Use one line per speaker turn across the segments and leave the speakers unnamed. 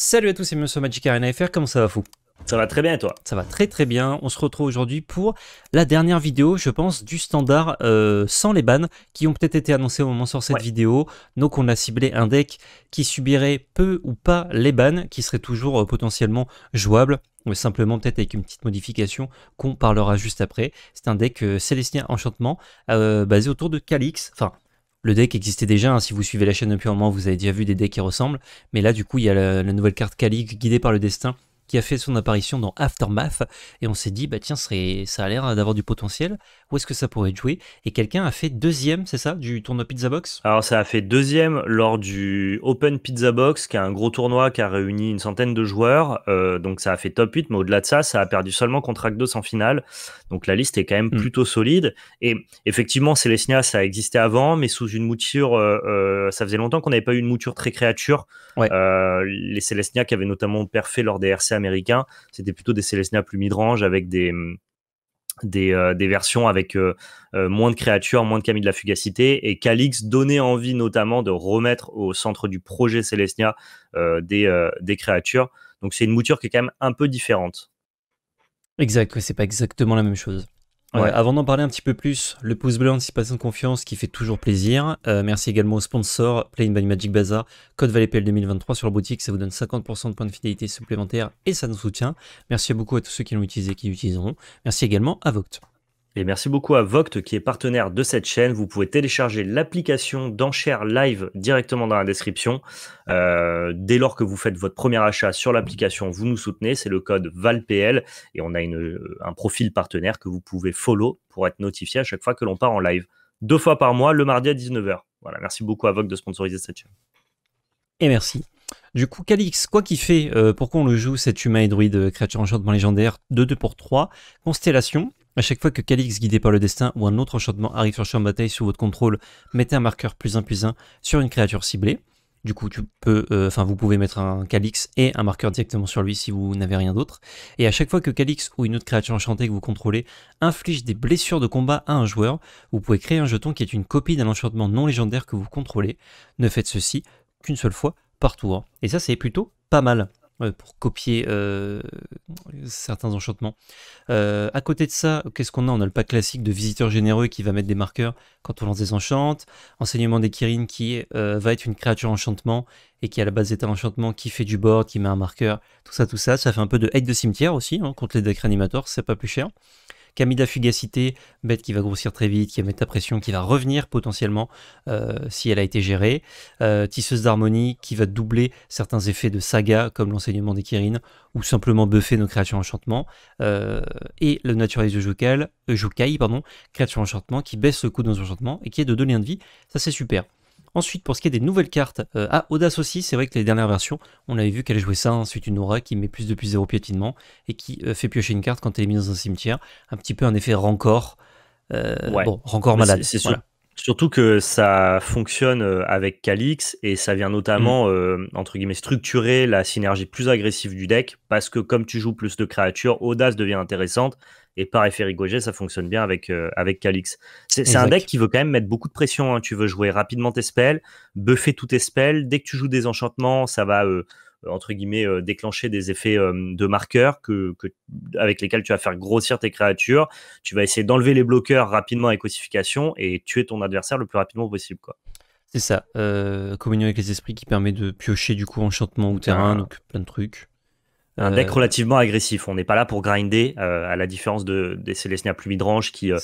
Salut à tous et bienvenue Magic Arena FR, comment ça va fou Ça va très bien et toi Ça va très très bien, on se retrouve aujourd'hui pour la dernière vidéo je pense du standard euh, sans les bannes qui ont peut-être été annoncés au moment sur cette vidéo. Donc on a ciblé un deck qui subirait peu ou pas les bans, qui serait toujours euh, potentiellement jouable mais simplement peut-être avec une petite modification qu'on parlera juste après. C'est un deck euh, Enchantement euh, basé autour de Calix, enfin le deck existait déjà, hein. si vous suivez la chaîne depuis un moment, vous avez déjà vu des decks qui ressemblent. Mais là, du coup, il y a la, nouvelle carte Kali guidée par le destin qui a fait son apparition dans Aftermath, et on s'est dit, bah tiens, ça
a l'air d'avoir du potentiel, où est-ce que ça pourrait jouer Et quelqu'un a fait deuxième, c'est ça, du tournoi Pizza Box Alors ça a fait deuxième lors du Open Pizza Box, qui est un gros tournoi qui a réuni une centaine de joueurs, euh, donc ça a fait top 8, mais au-delà de ça, ça a perdu seulement contre Rakdos en finale, donc la liste est quand même hmm. plutôt solide, et effectivement, Celestia ça a existé avant, mais sous une mouture, euh, euh, ça faisait longtemps qu'on n'avait pas eu une mouture très créature. les Celestia qui avaient notamment perfé lors des RCA américains, c'était plutôt des Celestia plus midrange avec des, des, euh, versions avec euh, euh, moins de créatures, moins de camis de la fugacité. Et Calix donnait envie notamment de remettre au centre du projet Celestia des, des, créatures. Donc c'est une mouture qui est quand même un peu différente.
Exact, c'est pas exactement la même chose avant d'en parler un petit peu plus, le pouce bleu anticipation de confiance qui fait toujours plaisir. Euh, merci également aux sponsors Play by Magic Bazaar, code PL 2023 sur la boutique, ça vous donne 50% de points de fidélité supplémentaires et ça nous soutient. Merci beaucoup à tous ceux qui l'ont utilisé et qui l'utiliseront. Merci
également à Voct. Et merci beaucoup à Voct qui est partenaire de cette chaîne. Vous pouvez télécharger l'application d'enchères live directement dans la description. Euh, dès lors que vous faites votre premier achat sur l'application, vous nous soutenez. C'est le code VALPL et on a euh, un profil partenaire que vous pouvez follow pour être notifié à chaque fois que l'on part en live. Deux fois par mois, le mardi à 19h. Voilà, merci beaucoup à Voct de sponsoriser cette chaîne. Et merci. Du coup, Calix, quoi
qu'il fait, euh, pourquoi on le joue cet humain et druide, créature enchantement légendaire, 2-2 pour 3, constellation à chaque fois que Calix, guidé par le destin, ou un autre enchantement arrive sur le champ de bataille sous votre contrôle, mettez un marqueur plus 1 plus 1 sur une créature ciblée. Du coup, tu peux, euh, enfin, vous pouvez mettre un Calix et un marqueur directement sur lui si vous n'avez rien d'autre. Et à chaque fois que Calix ou une autre créature enchantée que vous contrôlez inflige des blessures de combat à un joueur, vous pouvez créer un jeton qui est une copie d'un enchantement non légendaire que vous contrôlez. Ne faites ceci qu'une seule fois par tour. Et ça, c'est plutôt pas mal pour copier euh, certains enchantements. Euh, à côté de ça, qu'est-ce qu'on a On a le pack classique de visiteurs généreux qui va mettre des marqueurs quand on lance des enchantes. Enseignement des Kirin qui euh, va être une créature enchantement et qui à la base est un enchantement qui fait du board, qui met un marqueur, tout ça, tout ça. Ça fait un peu de hate de cimetière aussi hein, contre les decks animators, c'est pas plus cher. Camida Fugacité, bête qui va grossir très vite, qui va mettre la pression, qui va revenir potentiellement euh, si elle a été gérée. Euh, tisseuse d'harmonie qui va doubler certains effets de saga comme l'enseignement des Kirin ou simplement buffer nos créatures enchantement. Euh, et le naturaliste de Jokai, pardon, créature enchantement qui baisse le coût de nos enchantements et qui est de 2 liens de vie. Ça c'est super. Ensuite, pour ce qui est des nouvelles cartes, euh, à Audace aussi, c'est vrai que les dernières versions, on avait vu qu'elle jouait ça, hein, ensuite une aura qui met plus de plus zéro piétinement et qui euh, fait piocher une carte quand elle est mise dans un cimetière. Un petit peu un effet rancor. Euh, bon, rancor malade. C'est sûr.
Surtout que ça fonctionne avec Calix et ça vient notamment, mm. entre guillemets, structurer la synergie plus agressive du deck parce que comme tu joues plus de créatures, Audace devient intéressante et par effet rigogé, ça fonctionne bien avec, euh, avec Calix. C'est un deck qui veut quand même mettre beaucoup de pression. Hein. Tu veux jouer rapidement tes spells, buffer tous tes spells. Dès que tu joues des enchantements, ça va, euh, euh, entre guillemets, déclencher des effets de marqueurs que, avec lesquels tu vas faire grossir tes créatures. Tu vas essayer d'enlever les bloqueurs rapidement avec ossification et tuer ton adversaire le plus rapidement possible.
C'est ça, communion avec les esprits qui permet de piocher du coup enchantement ou terrain, donc plein de trucs. Un deck euh,
relativement agressif. On n'est pas là pour grinder, euh, à la différence de, des Célestia Plumidrange. qui. Euh,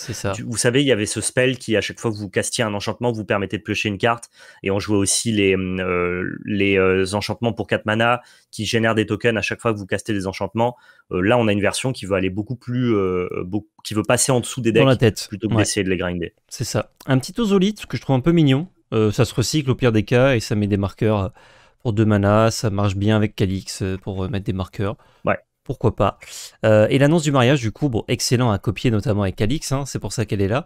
vous savez, il y avait ce spell qui, à chaque fois que vous castiez un enchantement, vous permettait de piocher une carte. Et on jouait aussi les, les enchantements pour 4 mana qui génèrent des tokens à chaque fois que vous castez des enchantements. là, on a une version qui veut aller beaucoup plus. qui veut passer en dessous des decks. Plutôt que d'essayer de les grinder.
C'est ça. Un petit ozolite que je trouve un peu mignon. ça se recycle au pire des cas et ça met des marqueurs pour deux manas, ça marche bien avec Calix euh, pour euh, mettre des marqueurs. Ouais. Pourquoi pas euh, Et l'annonce du mariage, du coup, bon, excellent à copier, notamment avec Calix, hein, c'est pour ça qu'elle est là.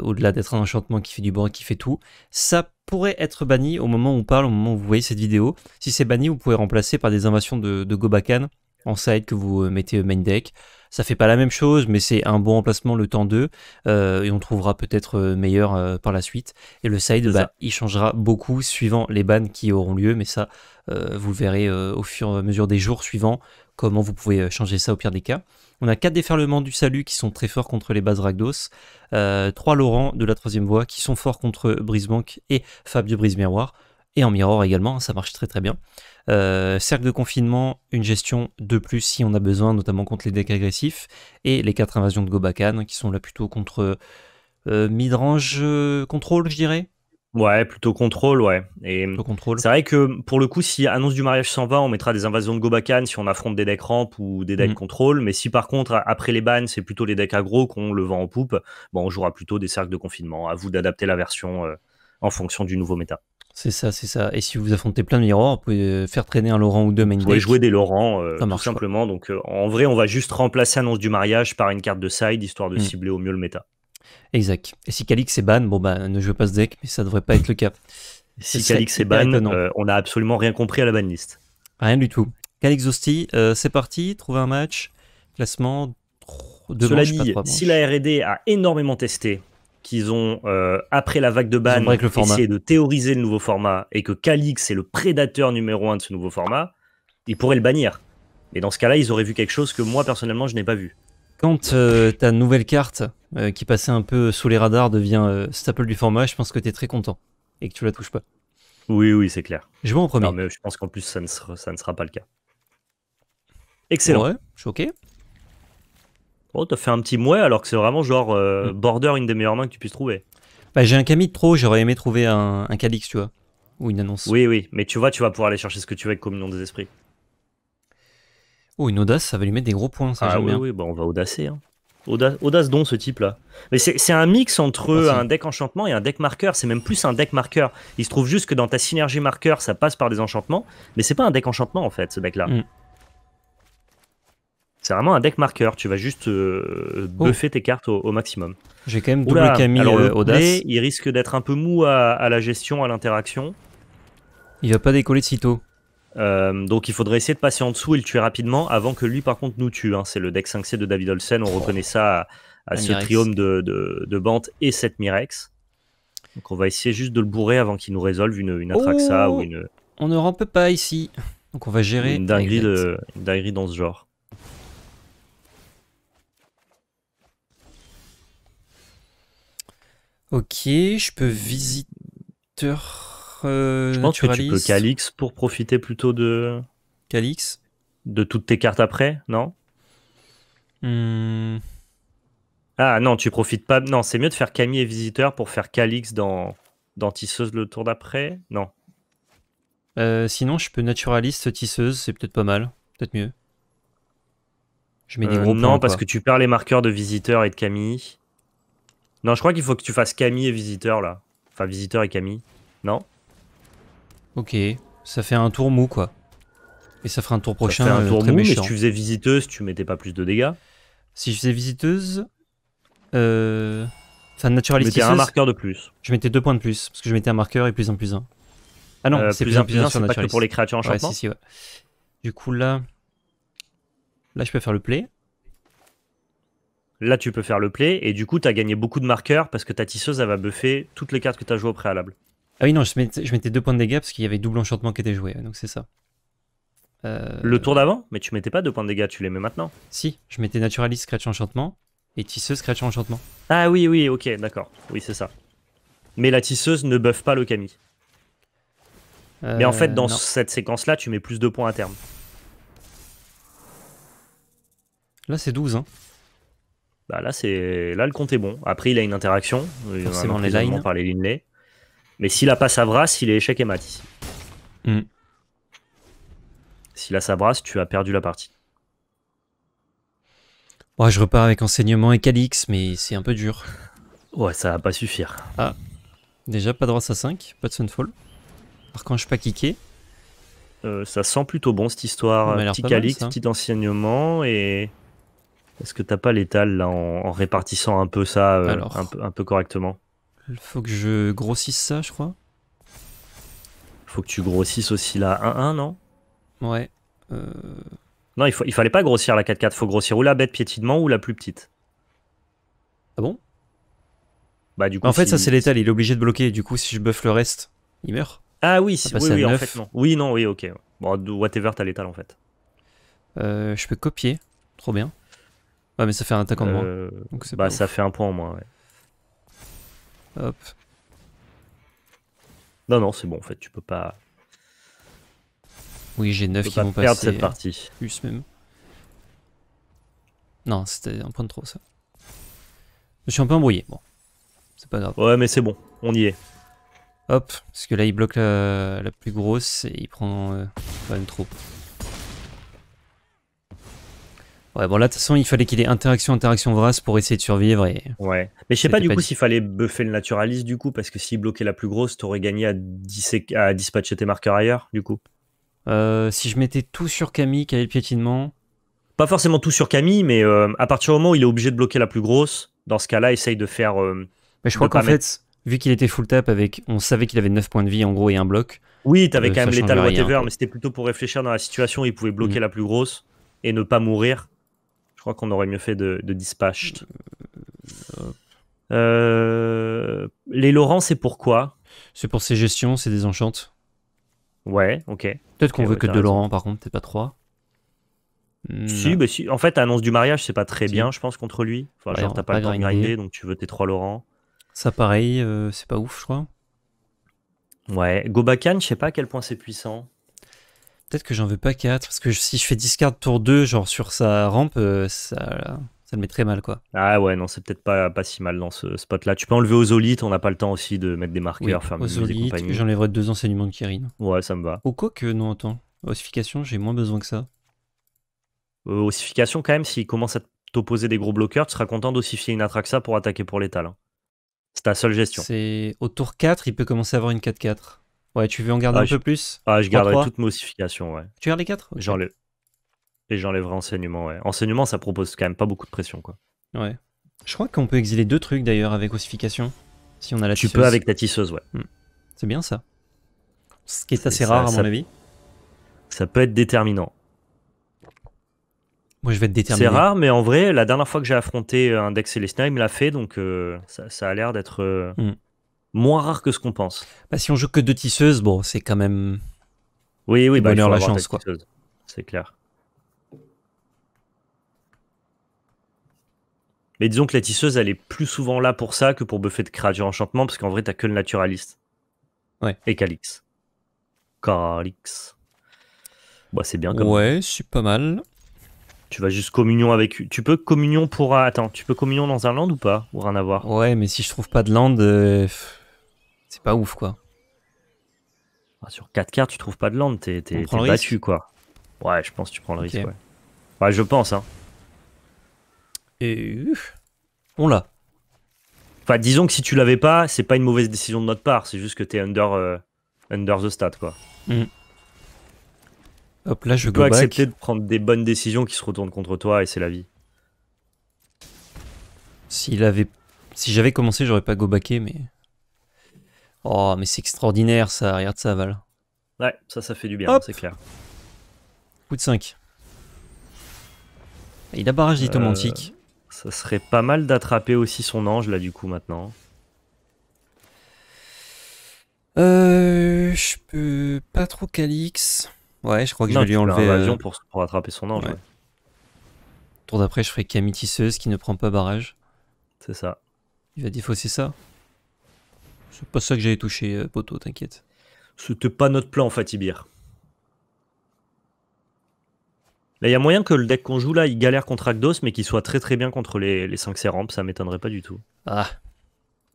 Au-delà d'être un enchantement qui fait du bon, qui fait tout, ça pourrait être banni au moment où on parle, au moment où vous voyez cette vidéo. Si c'est banni, vous pouvez remplacer par des invasions de, de Gobakan en side que vous euh, mettez euh, main deck. Ça fait pas la même chose, mais c'est un bon emplacement le temps 2 euh, et on trouvera peut-être meilleur par la suite. Et le side, bah, il changera beaucoup suivant les bans qui auront lieu, mais ça, vous le verrez au fur et à mesure des jours suivants comment vous pouvez changer ça au pire des cas. On a quatre déferlements du salut qui sont très forts contre les bases Ragdos, trois Laurent de la troisième voie qui sont forts contre Brisbank et Fabio miroir et en mirror également, ça marche très très bien. Euh, cercle de confinement, une gestion de plus si on a besoin, notamment contre les decks agressifs, et les quatre
invasions de Gobakan, qui sont là plutôt contre euh, midrange euh, contrôle, je dirais. Ouais, plutôt contrôle, ouais. Et c'est vrai que pour le coup, si annonce du mariage s'en va, on mettra des invasions de Gobakan si on affronte des decks ramp ou des decks mm. contrôle. Mais si par contre, après les bans, c'est plutôt les decks aggro qu'on le vend en poupe, bon, on jouera plutôt des cercles de confinement. À vous d'adapter la version euh, en fonction du nouveau méta.
C'est ça, c'est ça. Et si vous affrontez plein de miroirs, vous pouvez euh, faire traîner un Laurent ou deux main Vous pouvez jouer des Laurents, euh, tout
simplement. Donc euh, en vrai, on va juste remplacer annonce du mariage par une carte de side, histoire de hmm. cibler au mieux le méta. Exact. Et si Calix est ban, bon bah ne jouez pas ce deck, mais ça devrait pas être le cas. si Calix est ban, on n'a absolument rien compris à la ban list. Rien
du tout. Calix Zosti, c'est parti, trouvez un match, classement, de Cela pas si
la R&D a énormément testé qu'ils ont, euh, après la vague de ban, essayé de théoriser le nouveau format et que Calix est le prédateur numéro un de ce nouveau format, ils pourraient le bannir. Mais dans ce cas-là, ils auraient vu quelque chose que moi, personnellement, je n'ai pas vu.
Quand euh, ta nouvelle carte, euh, qui passait un peu sous les radars, devient staple du format, je pense que tu es très
content et que tu la touches pas. Oui, oui, c'est clair. Je vais en premier. mais je pense qu'en plus, ça ne, sera, ça ne sera pas le cas. Excellent. je suis OK. Oh, t'as fait un petit mouet alors que c'est vraiment genre euh, mm. border une des meilleures mains que tu puisses trouver. Bah,
j'ai un Camille de pro, j'aurais aimé trouver un, un Calix, tu vois. Ou une annonce.
Oui, oui, mais tu vois, tu vas pouvoir aller chercher ce que tu veux avec Communion des Esprits. Oh, une audace, ça va lui mettre des gros points, ça. Ah oui, oui, bah, on va audacer. Hein. Audace, don ce type là. Mais c'est un mix entre ah, un deck enchantement et un deck marqueur. C'est même plus un deck marqueur. Il se trouve juste que dans ta synergie marqueur, ça passe par des enchantements, mais c'est pas un deck enchantement en fait ce deck là. Mm. C'est vraiment un deck marqueur. Tu vas juste euh, oh. buffer tes cartes au, maximum. J'ai quand même double Camille euh, Audace. il risque d'être un peu mou à, la gestion, à l'interaction. Il va pas décoller de sitôt. Euh, donc il faudrait essayer de passer en dessous et le tuer rapidement avant que lui par contre nous tue. Hein. C'est le deck 5C de David Olsen, on oh. reconnaît ça à, ce triome de, de, Bante et cette Mirex. Donc on va essayer juste de le bourrer avant qu'il nous résolve une, une Atraxa ou oh une... On
ne rampe pas ici. Donc on va gérer... Une de,
une dinguerie dans ce genre.
Ok, je peux visiteur. Euh, je pense que tu peux Calix
pour profiter plutôt de. Calix De toutes tes cartes après, non hmm. Ah non, tu profites pas. Non, c'est mieux de faire Camille et visiteur pour faire Calix dans, Tisseuse le tour d'après Non. Euh, sinon, je peux naturaliste, tisseuse, c'est peut-être pas mal, peut-être mieux. Je mets des euh, Non, parce que tu perds les marqueurs de visiteur et de Camille. Non, je crois qu'il faut que tu fasses Camille et Visiteur, là. Enfin, Visiteur et Camille. Non Ok,
ça fait un tour mou, quoi. Et ça fera un tour prochain. Ça fait un euh, tour mou, mais si tu faisais
Visiteuse, tu mettais pas plus de dégâts.
Si je faisais Visiteuse... Euh... Ça naturaliste. Je mettais un marqueur de plus. Je mettais deux points de plus, parce que je mettais un marqueur et plus un plus un. Ah non, euh, c'est plus un plus un, sur Pas que pour les créatures en si, si, Du coup, là...
Là, je peux faire le play. Là, tu peux faire le play et du coup, tu as gagné beaucoup de marqueurs parce que ta tisseuse, elle va buffer toutes les cartes que tu as jouées au préalable.
Ah oui, non, je mettais, je deux points de dégâts parce qu'il y avait double enchantement qui était joué, donc c'est ça.
Euh, le tour d'avant Mais tu mettais pas deux points de dégâts, tu les mets maintenant Si, je mettais naturaliste Scratch Enchantement et Tisseuse, Scratch Enchantement. Ah oui, oui, ok, d'accord. Oui, c'est ça. Mais la tisseuse ne buff pas le camis
euh, Mais en fait, dans
cette séquence-là, tu mets plus de points à terme. Là, c'est 12, hein. Bah là, c'est là le compte est bon. Après, il a une interaction, forcément les lines par les Mais s'il a pas sa brasse, il est échec et mat ici. Hmm. S'il a sa brasse, tu as perdu la partie.
Ouais, je repars avec enseignement et Calix, mais c'est un peu dur. Ouais, ça va pas suffire.
Ah, déjà pas de
race à 5, pas de Sunfall. Par contre, je pas kické.
Euh, ça sent plutôt bon cette histoire. Petit Calix, petit enseignement et est-ce que t'as pas l'étal là en, répartissant un peu ça euh, un, peu, correctement
Il faut que je grossisse ça,
je crois. Faut que tu grossisses aussi la 1-1, non Ouais. Euh. Non, il, faut, il fallait pas grossir la 4-4. Faut grossir ou la bête piétinement ou la plus petite.
Ah bon Bah du coup. En fait, ça c'est l'étal. Il est obligé de bloquer. Du coup, si je buff le reste, il meurt. Ah oui, oui, oui en fait non.
Oui, non, oui, ok. Bon, whatever, t'as l'étal en fait.
Euh, je peux copier. Trop bien. Ouais, mais ça fait un attaquant de moins. Euh, Donc bah, ça
fait un point en moins, ouais. Hop. Non, non, c'est bon, en fait, tu peux pas. Oui, j'ai 9 qui vont qui pas vont perdre cette partie. Plus même. Non,
c'était un point de trop, ça.
Je suis un peu embrouillé, bon. C'est pas grave. Ouais, mais c'est bon, on y est.
Hop, parce que là, il bloque la, plus grosse et il prend pas une troupe. Ouais, bon, là, de toute façon, il fallait qu'il ait interaction, interaction vrace pour essayer de survivre. Et... Ouais. Mais je sais pas du coup s'il
fallait buffer le naturaliste, du coup, parce que s'il bloquait la plus grosse, t'aurais gagné à, dispatcher tes marqueurs ailleurs, du coup. Euh, si je mettais tout sur Camille, qui avait piétinement. Pas forcément tout sur Camille, mais euh, à partir du moment où il est obligé de bloquer la plus grosse, dans ce cas-là, essaye de faire. Euh, mais je crois qu'en fait, vu qu'il était full tap, avec,
on savait qu'il avait 9 points de vie en gros et un bloc. Oui, t'avais quand même l'étal whatever,
mais c'était plutôt pour réfléchir dans la situation, où il pouvait bloquer mm. la plus grosse et ne pas mourir crois qu'on aurait mieux fait de, dispatch. Euh, euh, les Laurent, c'est pourquoi
C'est pour ses gestions, c'est des enchantes.
Ouais, ok. Peut-être qu'on veut que de Laurent, par contre, peut pas trois. Hmm. Si, bah si, en fait, annonce du mariage, c'est pas très bien, je pense, contre lui. Enfin, bah, genre, t'as pas, pas, le temps de donc tu veux tes trois
Laurent. Ça, pareil, euh, c'est pas ouf, je crois.
Ouais, Gobakan, je sais pas à quel point c'est puissant.
Peut-être que j'en veux pas 4, parce que si je fais discard tour 2, genre sur sa rampe, euh, ça, le met très mal, quoi.
Ah ouais, non, c'est peut-être pas, pas si mal dans ce spot-là. Tu peux enlever Ozolite, on n'a pas le temps aussi de mettre des marqueurs, oui, Ozolite, j'enlèverai
deux enseignements de Kirin. Ouais, ça me va. Au quoi que, non, attends. Ossification, j'ai moins besoin que ça.
Euh, ossification, quand même, s'il commence à t'opposer des gros bloqueurs, tu seras content d'ossifier une Atraxa pour attaquer pour l'étal. Hein. C'est ta seule gestion. C'est
au tour 4, il peut commencer à avoir une 4-4. Ouais, tu veux en garder ah, un peu plus Ah, je garderai toute
ossification, ouais. Tu gardes les 4 J'enlève. Et j'enlèverai enseignement, ouais. Enseignement, ça propose quand même pas beaucoup de pression, quoi.
Ouais. Je crois qu'on peut exiler deux trucs d'ailleurs avec ossification. Si on a la tu Tu peux avec ta tisseuse, ouais. Hmm. C'est bien ça. Ce qui
est assez rare, à mon avis. Ça peut être déterminant. Moi, je vais être déterminé. C'est rare, mais en vrai, la dernière fois que j'ai affronté un deck Célestin, il me l'a fait, donc euh, ça, a l'air d'être. Euh, hmm moins rare que ce qu'on pense.
Bah, si on joue que deux tisseuses, bon, c'est quand même. Oui, oui, bah, bonheur la chance, quoi.
C'est clair. Mais disons que la tisseuse, elle est plus souvent là pour ça que pour buffer de créatures enchantement, parce qu'en vrai, t'as que le naturaliste. Ouais. Et Calix. Calix. Bah, c'est bien comme Ouais, c'est pas mal. Tu vas juste communion avec. Tu peux communion pour. Attends, tu peux communion dans un land ou pas Ou rien à voir Ouais, mais si je trouve pas de land. Euh, c'est pas ouf quoi. Ah, sur 4 cartes, tu trouves pas de land, t'es battu quoi. Ouais, je pense tu prends le risque. Ouais. je pense. Hein. Et on l'a. Enfin, disons que si tu l'avais pas, c'est pas une mauvaise décision de notre part, c'est juste que t'es under, euh, under the stat quoi.
Hmm. Hop là, je tu peux accepter de
prendre des bonnes décisions qui se retournent contre toi et c'est la vie.
si j'avais commencé, j'aurais pas go backé, mais. Oh, mais c'est extraordinaire ça, regarde ça, Val.
Ouais, ça, ça fait du bien, c'est clair. Coup de 5. Il a barrage ditomantique. Euh, ça serait pas mal d'attraper aussi son ange, là, du coup, maintenant.
Euh, je peux pas trop Calix. Ouais, je crois que je vais lui enlever. Euh... pour, pour attraper son ange. Tour d'après, je ferai Camille qui ne prend pas barrage. C'est ça. Il va défausser ça c'est pas ça que j'avais touché,
euh, poteau, t'inquiète. C'était pas notre plan, Fatibir. Là, il y a moyen que le deck qu'on joue là, il galère contre Agdos, mais qu'il soit très très bien contre les, les 5 rampes, ça m'étonnerait pas du tout. Ah.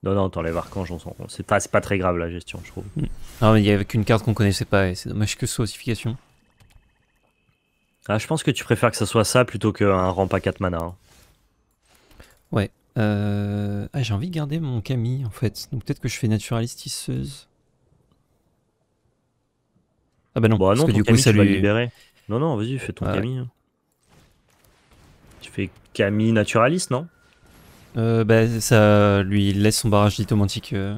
Non, non, t'enlèves Archange, C'est pas, très grave la gestion, je trouve. Hmm.
Ah mais il y avait qu'une carte qu'on connaissait pas, et c'est dommage que ce soit ossification.
Ah, je pense que tu préfères que ça soit ça plutôt qu'un ramp à 4 mana. Hein.
Ouais. Euh... Ah, j'ai envie de garder mon Camille en fait. Donc peut-être que je fais naturaliste
Ah bah non, bah, parce que du coup ça lui... libérer. Non, non, vas-y, fais ton Camille. Hein. Tu fais Camille naturaliste, non
euh, bah, ça lui laisse son barrage lithomantique. Euh.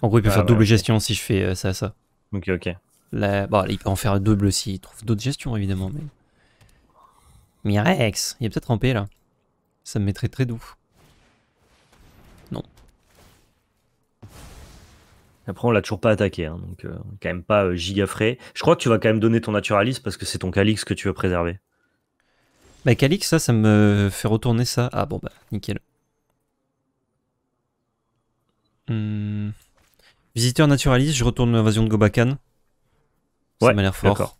En gros, il peut ah, faire bah, double gestion si je fais euh, ça, ça. Ok, ok. Là, bah, il peut en faire double s'il trouve d'autres gestions, évidemment. Mais... Mirex, il est peut-être en paix là. Ça me mettrait très doux.
Non. Après, on l'a toujours pas attaqué, hein, donc euh, quand même pas euh, giga frais. Je crois que tu vas quand même donner ton naturaliste parce que c'est ton calix que tu veux préserver.
Bah, calix, ça, ça me fait retourner ça. Ah bon, bah, nickel. Hum.
Visiteur naturaliste, je retourne l'invasion de Gobakan. Ça m'a l'air fort.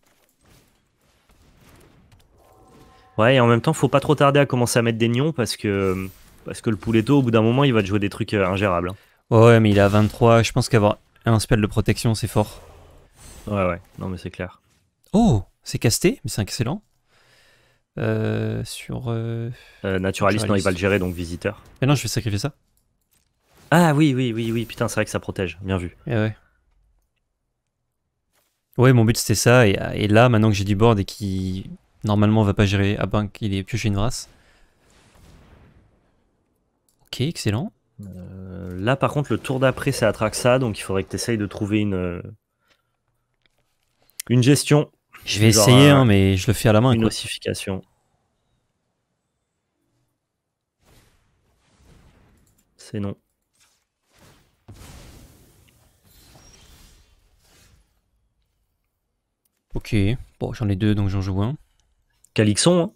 Ouais, et en même temps, faut pas trop tarder à commencer à mettre des nions parce que, parce que le Pouletto, au bout d'un moment, il va te jouer des trucs euh, ingérables. Hein. Ouais, mais il a 23. Je pense qu'avoir un spell de protection, c'est fort. Ouais, ouais. Non, mais c'est clair. Oh, c'est
casté, mais c'est excellent. Euh, sur. Euh, euh... naturaliste, non, il va le
gérer, donc visiteur. Mais non, je vais sacrifier ça. Ah oui, oui, oui, oui, putain, c'est vrai que ça protège, bien vu.
Et eh ouais. Ouais, mon but c'était ça, et, là, maintenant que j'ai du board et qu'il... Normalement, on va pas gérer à bank, il est pioché une race. Ok, excellent.
Euh, là, par contre, le tour d'après, c'est ça donc il faudrait que tu essayes de trouver une, euh, une gestion. Je vais essayer, euh, hein, mais je le fais à la main. Une C'est non.
Ok, bon j'en ai
deux donc j'en joue un. Calixon. Hein.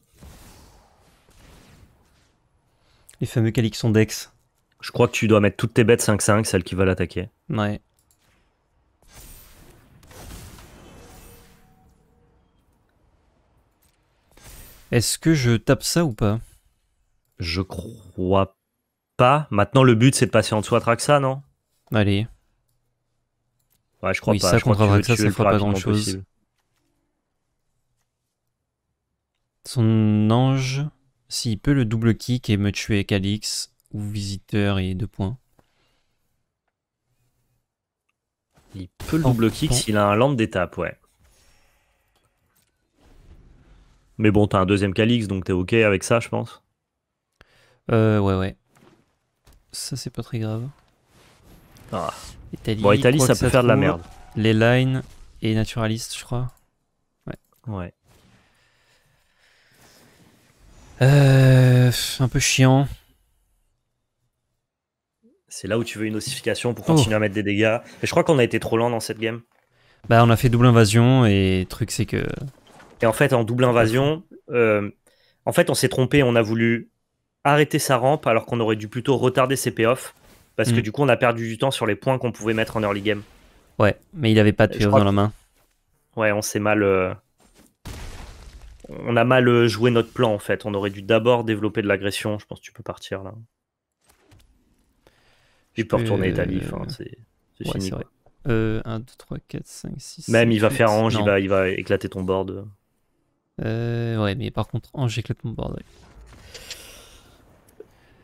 Les fameux Calixon Dex. Je crois que tu dois mettre toutes tes bêtes 5-5, celles qui veulent attaquer. Ouais. Est-ce que je tape ça ou pas Je crois pas. Maintenant, le but, c'est de passer en dessous à Traxa, non Allez. Ouais, je crois oui, pas. ça je contre Traxa, ça fera pas grand-chose.
Son ange, s'il peut, le double kick et me tuer Calix ou visiteur et deux points.
Il peut le double kick s'il a un land d'étape, ouais. Mais bon, t'as un deuxième Calix, donc t'es ok avec ça, je pense.
Euh, ouais, ouais. Ça, c'est pas très grave. Ah. bon, Italie, ça peut faire de la merde. Les lines et naturaliste, je crois. Ouais. Ouais. Euh, un peu chiant.
C'est là où tu veux une ossification pour oh. continuer à mettre des dégâts. je crois qu'on a été trop lent dans cette game.
Bah, on a fait double invasion et le truc, c'est que.
Et en fait, en double invasion, euh, en fait, on s'est trompé. On a voulu arrêter sa rampe alors qu'on aurait dû plutôt retarder ses payoffs parce que hmm. du coup, on a perdu du temps sur les points qu'on pouvait mettre en early game.
Ouais, mais il avait pas de payoff dans la main.
Ouais, on s'est mal. Euh, on a mal euh, joué notre plan en fait. On aurait dû d'abord développer de l'agression. Je pense que tu peux partir là. Tu peux retourner euh... Hein, c'est fini.
1, 2, 3, 4, 5, 6. Même il va faire Ange,
il va, éclater ton board. Euh, ouais, mais par contre, Ange éclate mon board.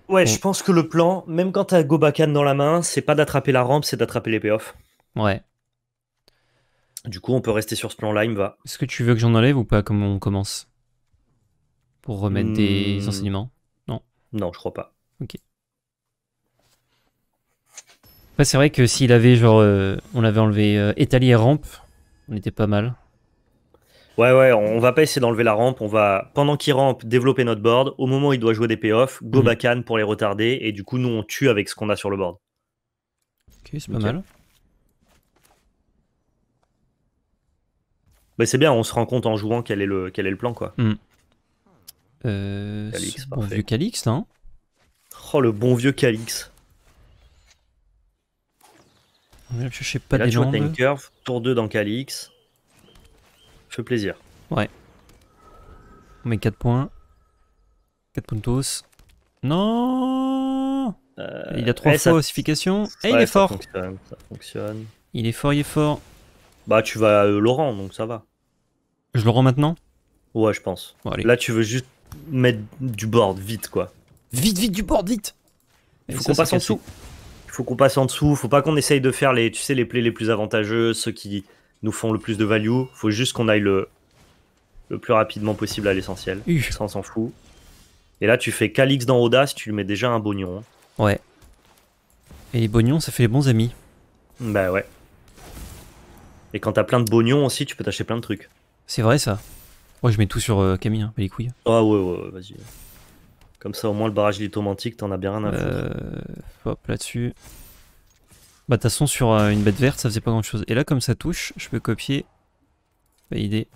Ouais, je pense que le plan, même quand t'as Gobakan dans la main, c'est pas d'attraper la rampe, c'est d'attraper les payoffs. Ouais, du coup, on peut rester sur ce plan-là, il me va.
Est-ce que tu veux que j'en enlève ou pas comme on commence
Pour remettre des hmm. enseignements Non Non, je crois pas. Ok.
Bah, c'est vrai que s'il avait, genre, euh, on l'avait enlevé euh, étalier et rampe, on était pas mal.
Ouais, ouais, on va pas essayer d'enlever la rampe. On va, pendant qu'il rampe, développer notre board. Au moment où il doit jouer des payoffs, go mmh. pour les retarder. Et du coup, nous, on tue avec ce qu'on a sur le board. Ok, c'est pas mal. Mais bah, c'est bien, on se rend compte en jouant quel est le, quel est le plan, quoi. Mm. Euh, Calix, bon vieux Calix, hein Oh, le bon vieux Calix.
On ne chercher pas jambes. là, tu
une tour 2 dans Calix. Fais plaisir.
Ouais. On met 4 points. 4 puntos. Non euh, Il a 3 fois ossification. Et il est fort.
ça fonctionne. Il est fort, il est fort. Bah, tu vas euh, Laurent, donc ça va. Je le rends maintenant Ouais, je pense. Là, tu veux juste mettre du board, vite, quoi. Vite, vite, du board, vite Il faut qu'on passe en dessous. Il faut qu'on passe en dessous. Faut pas qu'on essaye de faire les, tu sais, les plays les plus avantageux, ceux qui nous font le plus de value. Faut juste qu'on aille le, le plus rapidement possible à l'essentiel. Ça, s'en fout. Et là, tu fais Calix dans Audace, tu lui mets déjà un bognon.
Ouais. Et les bognons, ça fait les bons amis.
Bah ouais. Et quand t'as plein de bognon aussi, tu peux t'acheter plein de trucs.
C'est vrai ça. Ouais, je mets tout sur euh, Camille, hein, les couilles. Hein.
Ah ouais, ouais, ouais vas-y. Comme ça, au moins, le barrage lithomantique, t'en as bien rien à foutre.
Euh, hop, là-dessus. Bah, de toute façon, sur euh, une bête verte, ça faisait pas grand-chose. Et là, comme ça touche, je peux copier. Idée.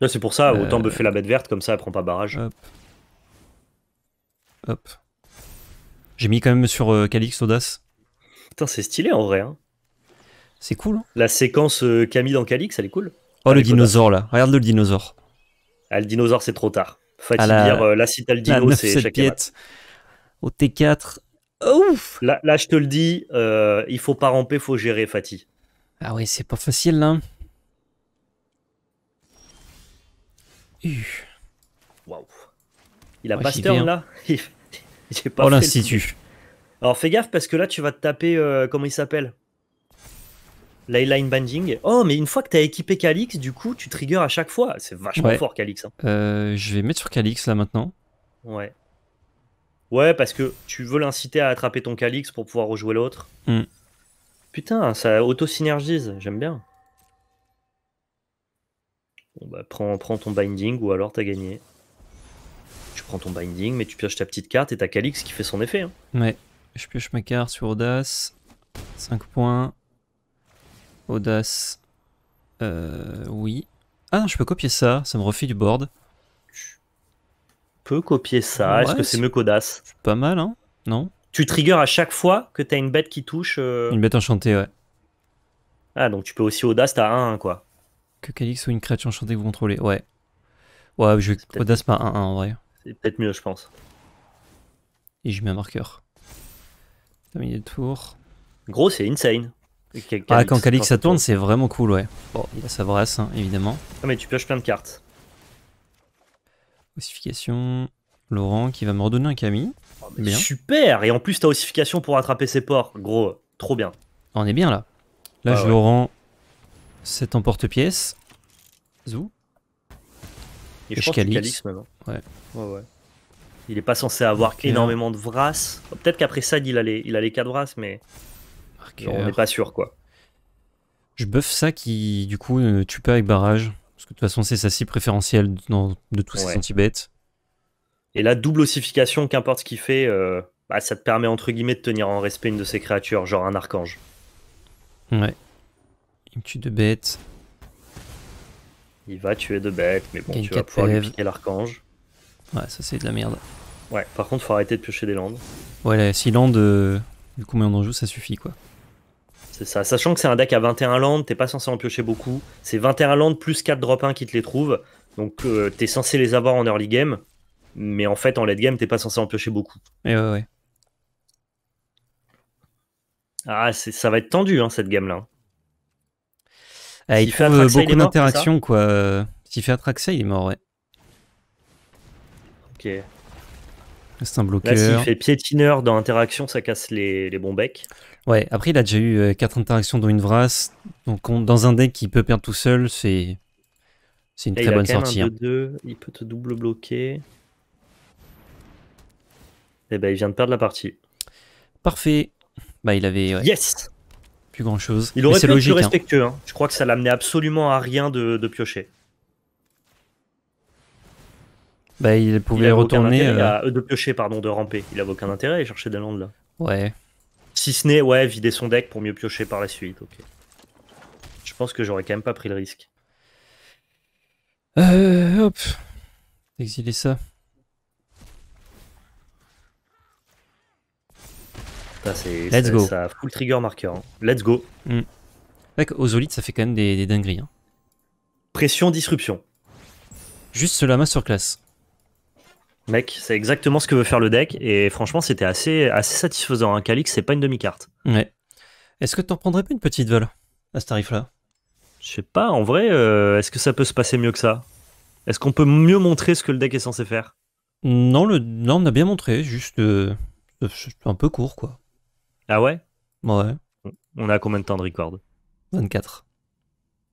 Là, c'est pour ça, autant buffer la bête verte, comme ça, elle prend pas barrage. Hop.
Hop. J'ai mis quand même sur Calix Audace.
Putain, c'est stylé en vrai. Hein. C'est cool. Hein. la séquence euh, Camille dans Calix, elle est cool. Oh, le dinosaure
là. Regarde le dinosaure.
Ah, le dinosaure, c'est trop tard. Fatih, ah, la... Euh, là, si t'as le dino, c'est chaque Au T4. Ouf Là, je te le dis, euh, il faut pas ramper, faut gérer, Fatih.
Ah oui, c'est pas facile là. Hein.
Waouh. Il a pas turn hein. là Oh l'institut. Alors fais gaffe parce que là tu vas te taper, comment il s'appelle Lightline binding. Oh, mais une fois que tu as équipé Calix, du coup, tu triggers à chaque fois. C'est vachement fort, Calix. Hein.
Euh, je vais mettre sur Calix là maintenant.
Ouais. Ouais, parce que tu veux l'inciter à attraper ton Calix pour pouvoir rejouer l'autre. Hmm. Putain, ça auto-synergise. J'aime bien. Bon, bah, prends, ton binding ou alors t'as gagné. Tu prends ton binding, mais tu pioches ta petite carte et t'as Calix qui fait son effet. Hein.
Ouais, je pioche ma carte sur Audace. 5 points. Audace. Euh, oui. Ah non, je peux copier ça, ça me refait du board. Tu
peux copier ça, est-ce que c'est mieux qu'Audace pas mal, hein Non Tu triggers à chaque fois que t'as une bête qui touche. Euh, une bête enchantée, ouais. Ah, donc tu peux aussi Audace, t'as 1 quoi.
Que Calix ou une créature enchantée que vous contrôlez, ouais. Ouais, je Audace pas 1-1 en vrai.
C'est peut-être mieux, je pense.
Et je mets un marqueur.
Terminé le tour. Gros, c'est insane ah, quand Calix ça
tourne, c'est vraiment cool, ouais. Bon, il a sa évidemment.
Ah, mais tu pioches plein de cartes.
Ossification. Laurent qui va me redonner un Camille.
Oh, super Et en plus, t'as ossification pour attraper ses porcs. Gros, trop bien. On est
bien là. Là, ah, je Laurent. en emporte-pièce.
Zou. Et, je Calix. Hein. Ouais. Il est pas censé avoir énormément de Vras. Peut-être qu'après ça, il a les, il a les 4 Vras, mais on n'est pas sûr, quoi.
Je buff ça qui, du coup, ne euh, tue pas avec barrage. Parce que de toute façon, c'est sa cible préférentielle de, de tous ses ces anti-bêtes.
Et la double ossification, qu'importe ce qu'il fait, euh, bah, ça te permet entre guillemets de tenir en respect une de ces créatures, genre un archange.
Ouais. Il me tue deux bêtes.
Il va tuer deux bêtes, mais bon, tu vas pouvoir lui l'archange. Ouais, ça c'est de la merde. Ouais, par contre, faut arrêter de piocher des landes.
Ouais, si landes, euh, Vu combien d'enjeux, ça suffit quoi.
C'est ça. Sachant que c'est un deck à 21 landes, t'es pas censé en piocher beaucoup. C'est 21 landes plus 4 drop 1 qui te les trouvent. Donc euh, t'es censé les avoir en early game. Mais en fait, en late game, t'es pas censé en piocher beaucoup. mais eh ouais, ouais. Ah, ça va être tendu hein, cette game là.
Ah, il, fait euh, beaucoup d'interactions quoi. S'il fait Atraxa, il est mort, ouais. Ok. C'est un bloqueur. Là, s'il fait
piétineur dans interaction, ça casse les, bons becs.
Ouais, après, il a déjà eu 4 euh, interactions dans une vrasse. Donc, dans un deck qui peut perdre tout seul, c'est. C'est une très bonne sortie. un hein.
2 Il peut te double bloquer. Et eh ben, il vient de perdre la partie. Parfait. Bah, il avait. Yes!
Plus grand chose. Il aurait pu hein. respectueux.
Hein. Je crois que ça l'amenait absolument à rien de, de piocher.
Bah, il pouvait retourner. Euh,
euh, de piocher, pardon, de ramper. Il avait aucun intérêt à chercher des landes là. Ouais. Si ce n'est, ouais, vider son deck pour mieux piocher par la suite. Ok. Je pense que j'aurais quand même pas pris le risque.
Euh, hop. Exiler ça.
ça Let's go. Ça full trigger marqueur. Hein. Let's
go. Mec, mm. Ozolite, ça fait quand même des, dingueries. Hein. Pression, disruption.
Juste cela masterclass. classe. Mec, c'est exactement ce que veut faire le deck. Et franchement, c'était assez, satisfaisant. Un hein. Kalix, c'est pas une demi-carte. Ouais. Est-ce que t'en prendrais pas une petite vol à ce tarif-là Je sais pas. En vrai, euh, est-ce que ça peut se passer mieux que ça Est-ce qu'on peut mieux montrer ce que le deck est censé faire non, le... non, on a bien montré.
Juste euh, un peu court, quoi. Ah ouais Ouais.
On a combien de temps de record 24.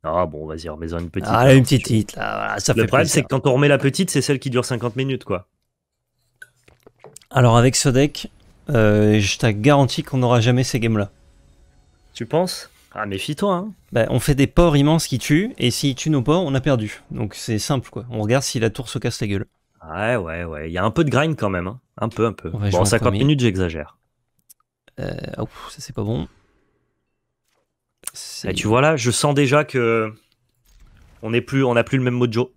Ah bon, vas-y, remets-en une petite. Ah, une petite, là, ça Le problème, c'est que quand on remet la petite, c'est celle qui dure 50 minutes, quoi.
Alors avec ce deck, euh, je t'ai garanti qu'on n'aura jamais ces games-là. Tu penses Ah méfie-toi. Hein. Bah, on fait des ports immenses qui tuent, et s'ils tuent nos ports, on a perdu. Donc c'est simple quoi. On regarde si la tour se casse la gueule. Ouais, ouais, ouais. Il y a un peu de grind quand même. Hein. Un peu, un peu. ça bon, 50 minutes,
j'exagère. Euh, ouf ça c'est pas bon. Bah, et tu vois là, je sens déjà que on n'est plus, on n'a plus le même mojo.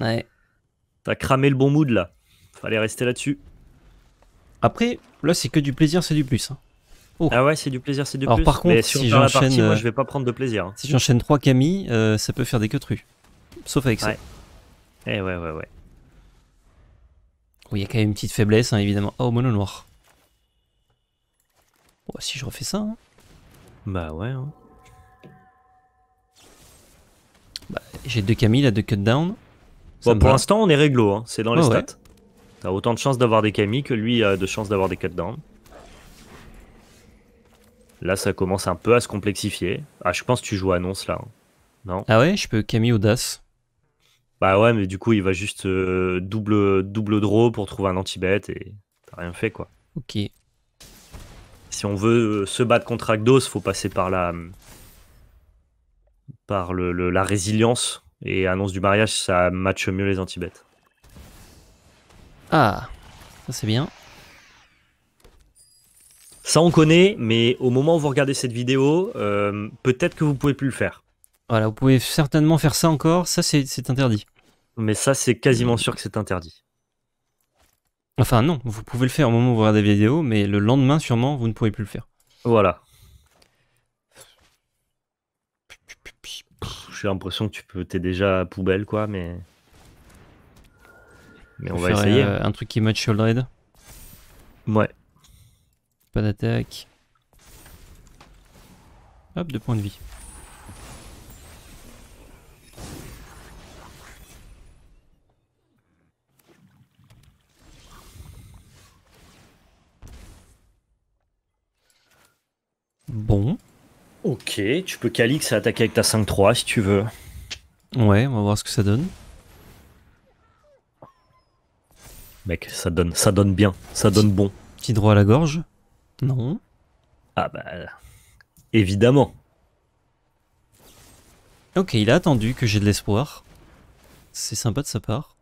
Ouais. T'as cramé le bon mood là. Fallait rester là-dessus. Après, là, c'est que du plaisir, c'est du plus. Hein. Ah ouais, c'est du plaisir, c'est du Alors, par contre, si, j'enchaîne. Moi, euh, je vais pas prendre de plaisir. Hein. Si j'enchaîne
3 Camille, euh, ça peut faire des trues. Sauf avec ouais. ça. Eh ouais, ouais, ouais. Oh, il y a quand même une petite faiblesse, hein, évidemment. Oh, mono noir. Oh, si je refais ça. Bah
ouais. Bah, j'ai deux
Camille, là, deux cut down. Bon, pour l'instant,
on est réglo, c'est dans les oh, stats. T'as autant de chances d'avoir des Camille que lui a de chances d'avoir des cutdowns. Là, ça commence un peu à se complexifier. Ah, je pense que tu joues annonce là. Hein. Non Ah ouais, je peux Camille Audace. Bah ouais, mais du coup, il va juste euh, double, double draw pour trouver un anti-bet et t'as rien fait quoi. Ok. Si on veut euh, se battre contre Agdos, faut passer par la hum, par le, la résilience et annonce du mariage, ça matche mieux les anti-bêtes. Ah, ça c'est bien. Ça on connaît, mais au moment où vous regardez cette vidéo, euh, peut-être que vous pouvez plus le faire. Voilà, vous pouvez certainement faire ça encore, ça c'est interdit.
Mais ça c'est quasiment sûr que c'est interdit. Enfin non, vous pouvez le faire au moment où vous regardez la vidéo, mais le lendemain sûrement vous ne pouvez plus le faire.
Voilà. J'ai l'impression que tu peux, déjà à poubelle quoi, mais
on va essayer. Euh, un truc qui match red. Ouais. Pas d'attaque. Hop, deux points de vie. Bon.
Ok, tu peux Calix attaquer avec ta 5-3 si tu veux. Ouais, on va voir ce que ça donne. mec, ça donne, ça donne bien, ça donne bon. Petit droit à la gorge Non. Ah bah, évidemment.
Ok, il a attendu que j'ai de l'espoir. C'est sympa de sa part.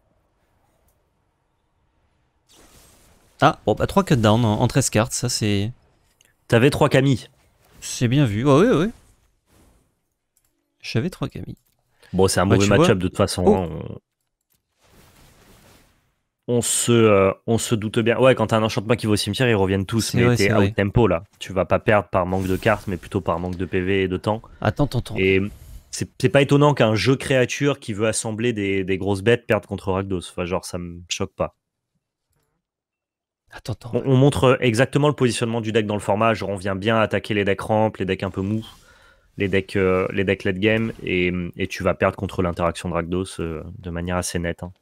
Ah, bon bah 3 cutdowns en, 13 cartes, ça c'est... T'avais 3 Camille. C'est bien vu, ouais ah ouais,
ouais. J'avais 3 Camille.
Bon, c'est un bon bah, mauvais match-up de toute façon. Oh.
Hein, on se, euh, on se doute bien. Ouais, quand t'as un enchantement qui va au cimetière, ils reviennent tous, mais t'es out tempo là. Tu vas pas perdre par manque de cartes, mais plutôt par manque de PV et de temps. Attends, attends. Et c'est pas étonnant qu'un jeu créature qui veut assembler des, grosses bêtes perde contre Ragdos. genre, ça me choque pas. Attends, attends. On, montre exactement le positionnement du deck dans le format. Genre, on vient bien attaquer les decks ramp, les decks un peu mous, les decks, euh, les decks late game, et, tu vas perdre contre l'interaction de Rakdos euh, de manière assez nette. Hein.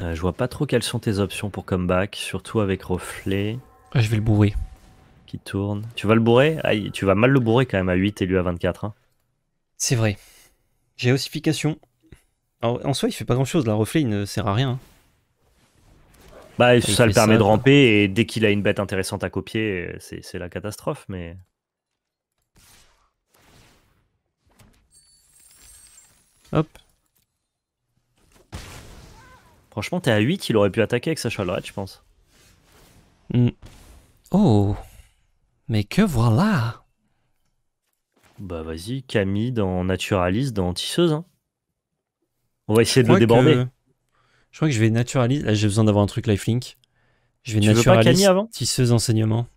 Euh, je vois pas trop quelles sont tes options pour comeback, surtout avec Reflet.
Ah, je vais le bourrer.
Qui tourne. Tu vas le bourrer Tu vas mal le bourrer quand même à 8 et lui à 24. Hein. C'est
vrai. J'ai ossification. en soi, il fait pas grand chose. La Reflet, il ne sert à rien. Hein.
Bah, ça, le permet de ramper et dès qu'il a une bête intéressante à copier, c'est la catastrophe, mais. Hop. Franchement, t'es à 8, il aurait pu attaquer avec sa chalade, je pense.
Hmm. Oh, mais que voilà
Bah vas-y, Camille dans naturaliste, dans Tisseuse. Hein. On va essayer de le déborder. Je crois que je vais naturaliste. Là, j'ai besoin d'avoir un truc lifelink. Je vais tu veux Camille avant
Tisseuse, enseignement.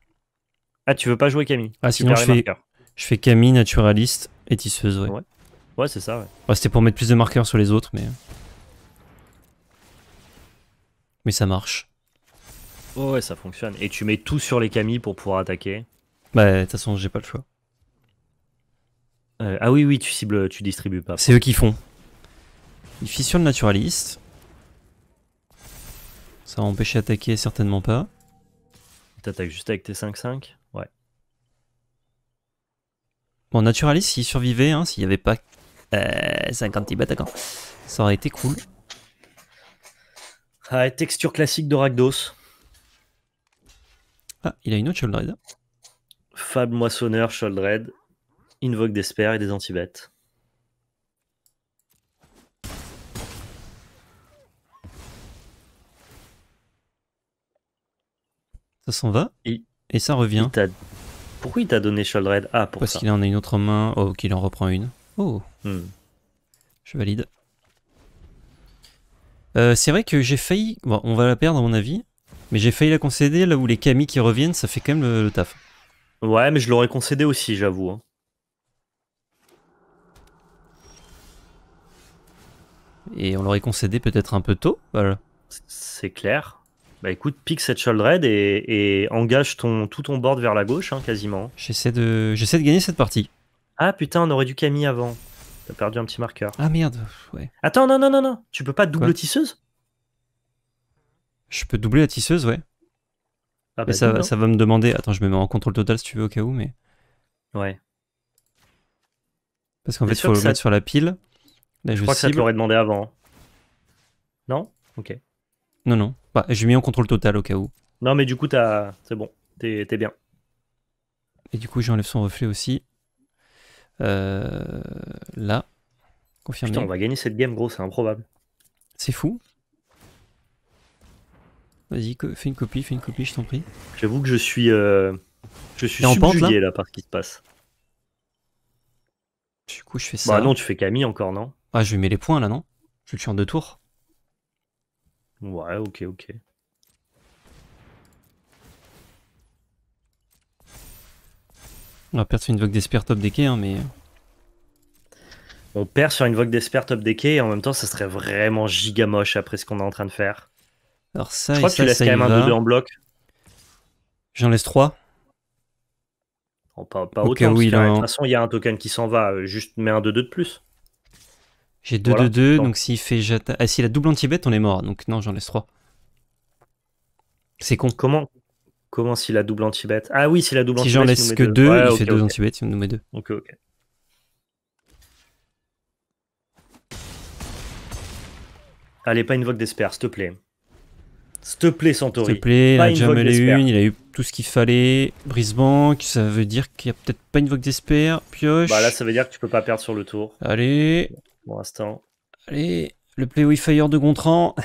Ah, tu veux pas jouer Camille Ah, sinon je fais,
je fais Camille, Naturaliste et Tisseuse, ouais. Ouais, ouais c'est ça, ouais. ouais C'était pour mettre plus de marqueurs sur les autres, mais mais ça marche.
Oh ouais, ça fonctionne. Et tu mets tout sur les camis pour pouvoir attaquer.
Bah, de toute façon, j'ai pas le choix.
Euh, ah oui, oui, tu cibles, tu distribues pas.
C'est eux qui font. Il fissure le naturaliste. Ça va empêcher d'attaquer, certainement pas.
T'attaques juste avec tes 5-5
Ouais. Bon, naturaliste, s'il survivait, hein, s'il y avait pas euh, 50 petits ça aurait été cool.
Ah, texture classique de Ragdos.
Ah, il a une autre Sholdred.
Fab Moissonneur, Sholdred. Invoque des Spers et des Antibêtes. Ça s'en va et, ça revient. Pourquoi il t'a donné Sholdred Ah, pour Parce qu'il en a une
autre main. Oh, qu'il en reprend une. Oh. Hmm. Je valide. Euh, c'est vrai que j'ai failli... Bon, on va la perdre à mon avis. Mais j'ai failli la concéder là où les Camis qui reviennent, ça fait quand même le, taf. Ouais, mais je l'aurais concédé aussi, j'avoue. Hein. Et on
l'aurait concédé peut-être un peu tôt, voilà. C'est clair. Bah écoute, pique cette Shouldred et, et engage ton, tout ton board vers la gauche, hein, quasiment. J'essaie de, j'essaie de gagner cette partie. Ah putain, on aurait dû Camille avant. T'as perdu un petit marqueur. Ah merde, ouais. Attends, non, non, non, non. Tu peux pas double
tisseuse Je peux doubler la tisseuse, ouais.
Ah, bah, mais hein. ça,
va me demander. Attends, je me mets en contrôle total si tu veux au cas où, mais. Ouais. Parce qu'en fait, il faut le mettre sur la pile. je, crois que ça te l'aurait
demandé avant. Hein. Non Ok.
Non, non. Bah, j'ai mis en contrôle total au cas où.
Non, mais du coup, t'as... c'est bon. T'es bien.
Et du coup, j'enlève son reflet aussi. Euh, là, confirmé. Putain, on
va gagner cette game, gros, c'est improbable.
C'est fou. Vas-y, fais une copie, fais une copie, je t'en
prie. J'avoue que je suis, euh, je suis subjugué là, par ce qui se passe. Du coup, je fais bah ça. Bah non, tu fais Camille encore, non
Ah, je lui mets les points là, non Je le tue en deux
tours. Ouais, ok, ok.
On va perdre sur une vague d'espère top des
hein, mais. On perd sur une vague d'espère top quais, et en même temps, ça serait vraiment giga moche après ce qu'on est en train de faire. Alors ça, Je crois que ça, laisse quand même un 2-2 en bloc.
J'en laisse 3.
pas, pas autant. Oui, de toute façon, il y a un token qui s'en va. Juste mets un 2-2 de plus.
J'ai 2-2-2, donc, s'il fait jata... Ah, s'il a double anti-bet, on est mort. Donc non, j'en laisse 3. C'est con. Comment,
Comment s'il a double anti-bet Ah oui, s'il a double anti-bet. Si j'en laisse que deux, il fait deux anti-bet, il nous met deux. Ok, ok. Allez, pas une Vogue d'espère, s'il te plaît. S'il te plaît, Santori. S'il te plaît, il a déjà mêlé une,
il a eu tout ce qu'il fallait. Brisebank, ça veut dire qu'il n'y a peut-être pas une vogue d'espère. Pioche.
Bah là, ça veut dire que tu peux pas perdre sur le tour. Allez. Pour l'instant. Allez,
le play fire de Gontran.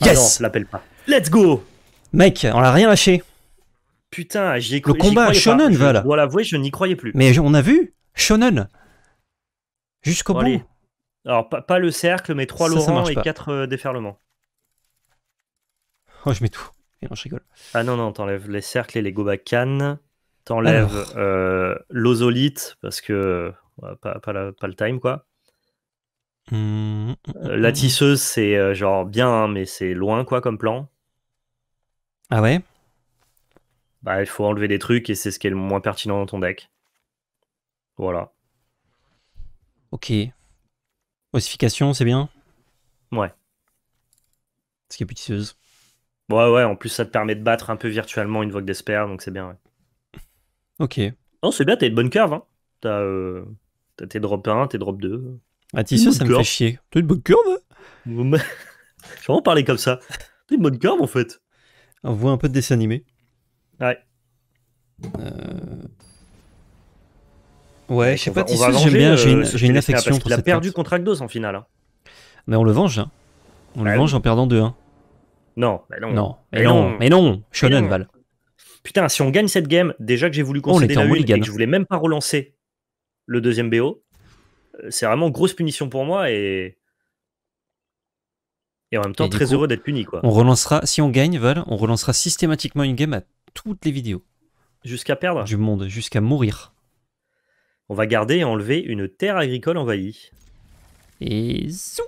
Ah yes ah l'appelle pas.
Let's go Mec, on l'a rien lâché.
Putain, j'ai Le combat à Shonen, voilà. Je je n'y croyais plus. Mais on
a vu Shonen.
Jusqu'au bout. Alors, pas, le cercle, mais trois Laurent et quatre euh, déferlements.
Oh, je mets tout. non, je rigole.
Ah non, non, t'enlèves les cercles et les gobacanes. T'enlèves l'ozolite, euh, parce que euh, pas, pas, le time, quoi. Mmh, mmh, la mmh. tisseuse, c'est genre bien, hein, mais c'est loin, quoi, comme plan. Ah ouais Bah, il faut enlever des trucs et c'est ce qui est le moins pertinent dans ton deck. Voilà. Ok.
Ossification, c'est bien
Ouais. Ce qui est tisseuse Ouais, ouais, en plus ça te permet de battre un peu virtuellement une Vogue d'Esper, donc c'est bien, Ok. Non, c'est bien, t'as une bonne curve, hein. T'as euh, tes drop 1, tes drop 2.
Ah, t'es ça me fait chier.
T'as une bonne curve hein Je vais en parler comme ça. T'as une bonne curve, en fait. On voit un peu de dessin animé. Ouais. Euh, ouais, je sais pas, Tissus, j'aime bien, j'ai euh, une, affection pour Il a perdu contre Agdos en finale. Hein.
Mais on le venge, hein. On le ah venge en perdant 2-1. Non, Mais non, Mais, non, mais non, Shonen, Val.
Putain, si on gagne cette game, déjà que j'ai voulu concéder la une et que je voulais même pas relancer le deuxième BO, euh, c'est vraiment grosse punition pour moi et et en même temps, très heureux d'être puni. Quoi. On
relancera, si on gagne, Val, on relancera systématiquement
une game à toutes les vidéos. Jusqu'à perdre Du monde, jusqu'à mourir. On va garder et enlever une terre agricole envahie. Et zou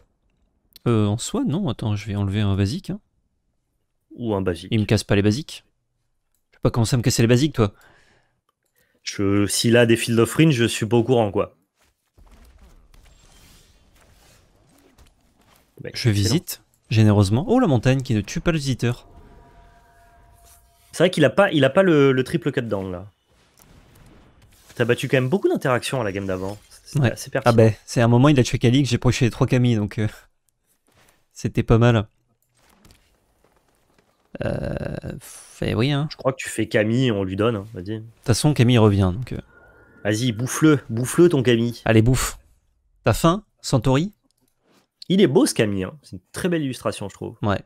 euh, En soi, non. Attends, je vais enlever un basique. Hein. Ou un basique. Il me casse pas les basiques.
Je sais pas commencer ça me casser les basiques, toi. Je... S'il a des fils of je suis pas au courant, quoi.
je visite généreusement. Oh, la montagne qui ne tue pas le visiteur.
C'est vrai qu'il a pas, il a pas le, triple 4 down là. T'as battu quand même beaucoup d'interactions à la game d'avant. Ouais. Ah bah,
c'est un moment, il a tué Kali que j'ai proché les trois Camille, donc euh, c'était pas mal. Euh, eh oui, hein. Je
crois que tu fais Camille, on lui donne, hein, vas-y. De toute
façon, Camille revient, donc. Euh. Vas-y, bouffe-le,
bouffe-le ton Camille. Allez, bouffe. T'as faim, Santori il est beau
ce Camille, hein. c'est une
très belle illustration, je trouve.
Ouais.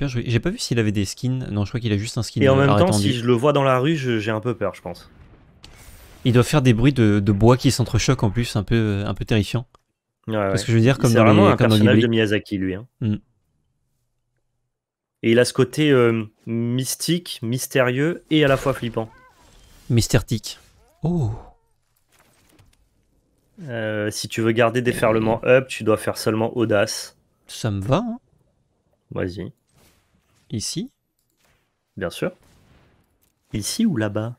J'ai pas vu s'il avait des skins. Non, je crois qu'il a juste un
skin. Et en euh, même temps, si je le vois dans la rue, j'ai un peu peur, je pense.
Il doit faire des bruits de, bois qui s'entrechoquent en plus, un peu, euh, un peu terrifiant. Ouais, Parce que je veux dire, comme dans vraiment un personnage de
Miyazaki, lui. Hein. Mm. Et il a ce côté euh, mystique, mystérieux et à la fois flippant. Mystertique. Oh. Euh, si tu veux garder déferlement up, tu dois faire seulement audace. Ça me va. Hein. Vas-y. Ici Bien sûr. Ici ou là-bas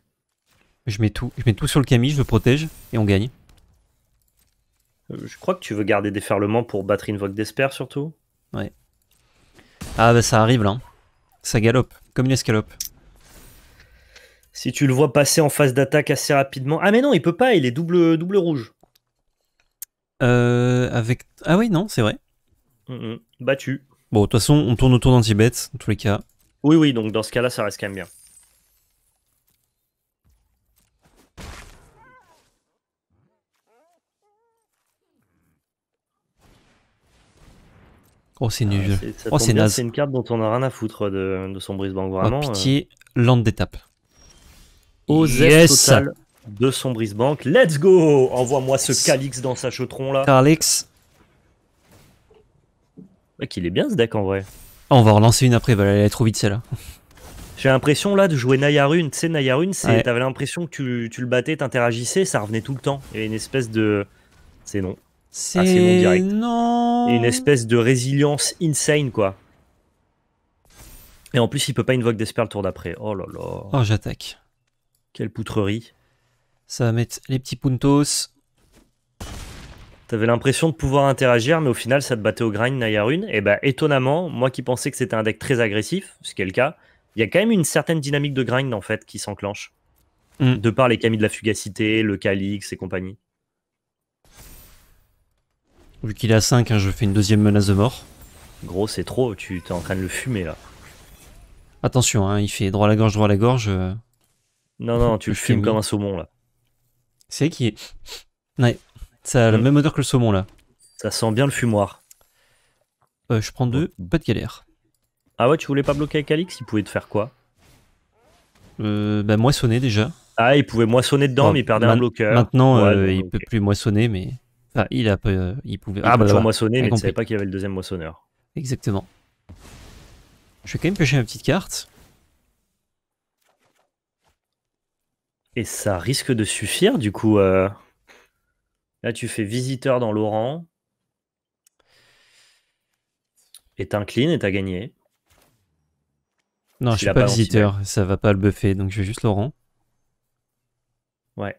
Je mets tout. Je mets tout sur le camis je le protège et on gagne.
Euh, je crois que tu veux garder déferlement pour battre vogue d'Esper surtout. Ouais. Ah bah ça arrive là. Hein. Ça galope, comme une escalope. Si tu le vois passer en phase d'attaque assez rapidement. Ah mais non, il peut pas, il est double, double rouge.
Euh, avec... Ah oui, non, c'est vrai.
Mm, mm. battu.
Bon, de toute façon, on tourne autour d'Antibet, en tous les cas.
Oui, oui, donc dans ce cas-là, ça reste quand même bien.
Oh, c'est ah, nul. c'est oh, naze.
C'est une carte dont on a rien à foutre de, son brise oh, vraiment. pitié,
euh. d'étape. Yes
de son Brisbank. Let's go Envoie-moi ce Calix dans sa chaudron là. Calix. Ouais, qu'il est bien ce deck en vrai.
on va relancer une après, elle va aller trop vite celle-là.
J'ai l'impression là de jouer Nayarune. Tu sais, Nayarune, t'avais l'impression que tu, le battais, t'interagissais, ça revenait tout le temps. Il y a une espèce de. C'est non. Ah, c'est non direct. une espèce de résilience insane quoi. Et en plus, il peut pas invoquer Desper le tour d'après. Oh là là. Oh, j'attaque. Quelle poutrerie. Ça va mettre les petits puntos. T'avais l'impression de pouvoir interagir, mais au final, ça te battait au grind Nayarune. Et eh bah, ben, étonnamment, moi qui pensais que c'était un deck très agressif, ce qui est le cas, il y a quand même une certaine dynamique de grind en fait qui s'enclenche. Hmm. De par les camis de la fugacité, le Calix et compagnie.
Vu qu'il est à 5, hein, je fais une deuxième menace de mort.
Gros, c'est trop, tu es en train de le fumer là.
Attention, hein, il fait droit à la gorge, droit à la gorge. Euh, non, non, tu le fumes comme un saumon là. C'est qui Ouais, ça a la hmm. même odeur que le saumon là. Ça sent bien le fumoir. Euh, je prends deux, pas de galère.
Ah ouais, tu voulais pas bloquer avec Alix Il pouvait te faire quoi euh, Bah moissonner déjà. Ah, il pouvait moissonner dedans, mais il perdait un bloqueur. Maintenant, euh,
il peut plus moissonner, mais enfin, il a, euh, il pouvait. Ah, ah bah, bah tu moissonner, mais il savais pas qu'il y
avait le deuxième moissonneur. Exactement. Je vais quand même pêcher ma petite carte. Et ça risque de suffire, du coup. Euh, là, tu fais visiteur dans Laurent. Et t'inclines et t'as gagné.
Non, je suis pas visiteur, ça va pas le buffer, donc je vais juste Laurent.
Ouais.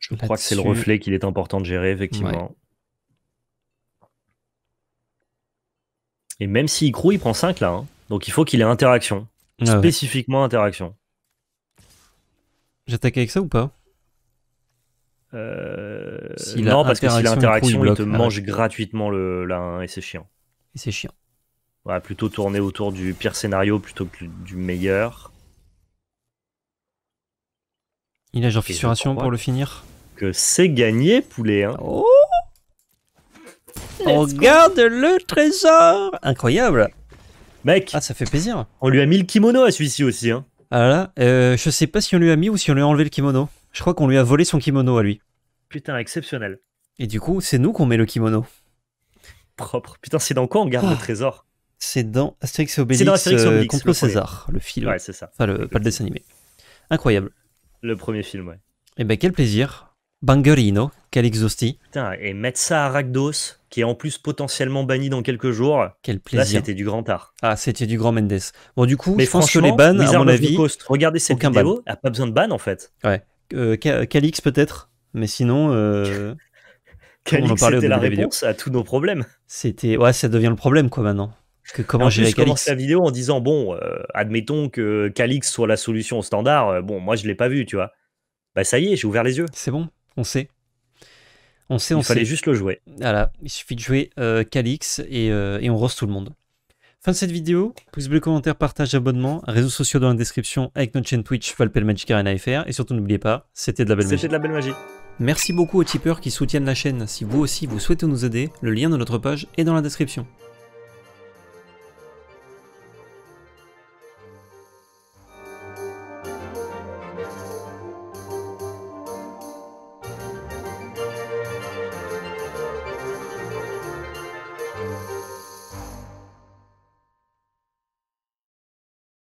Je crois que c'est le reflet qu'il est important de gérer, effectivement. Et même s'il grouille, il prend 5 là. Hein. Donc il faut qu'il ait interaction. Ah spécifiquement interaction. J'attaque avec ça ou pas euh... Non, parce que s'il l'interaction, il, il, te ah mange gratuitement le, la hein, et c'est chiant. Et c'est chiant. Voilà, plutôt tourner autour du pire scénario plutôt que du meilleur. Il a genre fissuration pour le finir. Que c'est gagné, poulet. Hein. Oh on garde le trésor Incroyable Mec Ah, ça fait plaisir On lui a mis le kimono à
celui-ci aussi, hein Ah euh, je sais pas si on lui a mis ou si on lui a enlevé le kimono. Je crois qu'on lui a volé son kimono à lui.
Putain, exceptionnel.
Et du coup, c'est nous qu'on met le kimono.
Propre. Putain, c'est dans quoi on garde le ah. trésor C'est dans Astérix et Obélix, dans euh, César, le film. Ouais, c'est ça. Enfin,
le, pas le dessin animé. Incroyable. Le premier film, ouais. Eh ben, quel plaisir. Bangerino, Calix
Hostie. Putain, et mettre ça à Rakdos, qui est en plus potentiellement banni dans quelques jours. Quel plaisir. Là, c'était du grand art. Ah, c'était du grand Mendes. Bon, du coup, Mais je pense que les bans, à mon avis. regardez cette vidéo, elle a pas besoin de ban en fait.
Ouais. Euh, Calix peut-être, mais sinon. Euh... Calix, c'était la, réponse
à tous nos problèmes. C'était.
Ouais, ça devient le problème quoi maintenant. Que comment j'ai Calix commence la
vidéo en disant bon, euh, admettons que Calix soit la solution au standard. Euh, bon, moi, je l'ai pas vu, tu vois. Bah, ça y est, j'ai ouvert les yeux. C'est bon,
on sait sait, on Il fallait juste le jouer. Voilà, il suffit de jouer euh, Calix euh, et, on rose tout le monde. Fin de cette vidéo, pouce bleu, commentaire, partage, abonnement, réseaux sociaux dans la description avec notre chaîne Twitch Valpel Magic Arena FR et surtout n'oubliez pas, c'était de la belle magie. C'était de la belle magie. Merci beaucoup aux tipeurs qui soutiennent la chaîne. Si vous aussi vous souhaitez nous aider, le lien de notre page est dans la description.